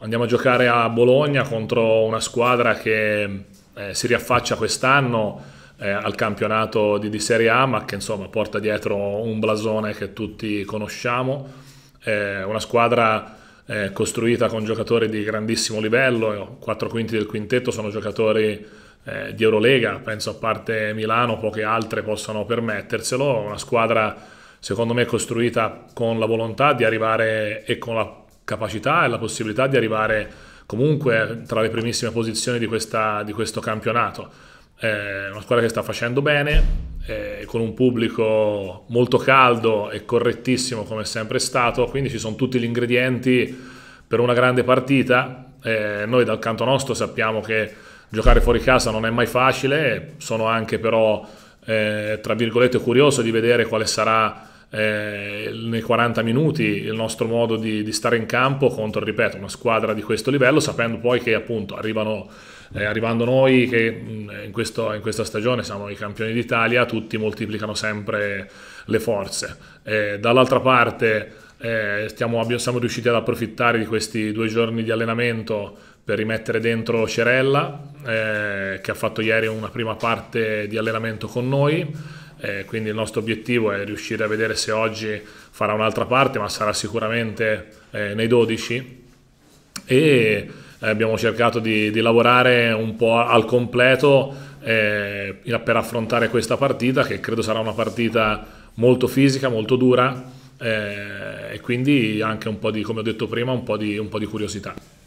andiamo a giocare a Bologna contro una squadra che eh, si riaffaccia quest'anno eh, al campionato di, di, Serie A, ma che insomma porta dietro un blasone che tutti conosciamo, eh, una squadra eh, costruita con giocatori di grandissimo livello, 4 eh, quinti del quintetto sono giocatori eh, di Eurolega, penso a parte Milano poche altre possano permetterselo, una squadra secondo me costruita con la volontà di arrivare e con la capacità e la possibilità di arrivare comunque tra le primissime posizioni di, questa, di questo campionato. Eh, è una squadra che sta facendo bene, eh, con un pubblico molto caldo e correttissimo come è sempre stato, quindi ci sono tutti gli ingredienti per una grande partita. Eh, noi dal canto nostro sappiamo che giocare fuori casa non è mai facile, sono anche però, eh, tra virgolette, curioso di vedere quale sarà eh, nei 40 minuti il nostro modo di, di, stare in campo contro, ripeto, una squadra di questo livello, sapendo poi che appunto arrivano, eh, arrivando noi che in, questo, in, questa stagione siamo i campioni d'Italia, tutti moltiplicano sempre le forze. Eh, dall'altra parte eh, stiamo, abbiamo, siamo riusciti ad approfittare di questi due giorni di allenamento per rimettere dentro Cerella, eh, che ha fatto ieri una prima parte di allenamento con noi eh, quindi il nostro obiettivo è riuscire a vedere se oggi farà un'altra parte, ma sarà sicuramente eh, nei 12 e eh, abbiamo cercato di, di, lavorare un po' al completo eh, per affrontare questa partita che credo sarà una partita molto fisica, molto dura eh, e quindi anche un po' di, come ho detto prima, un po' di, un po di curiosità.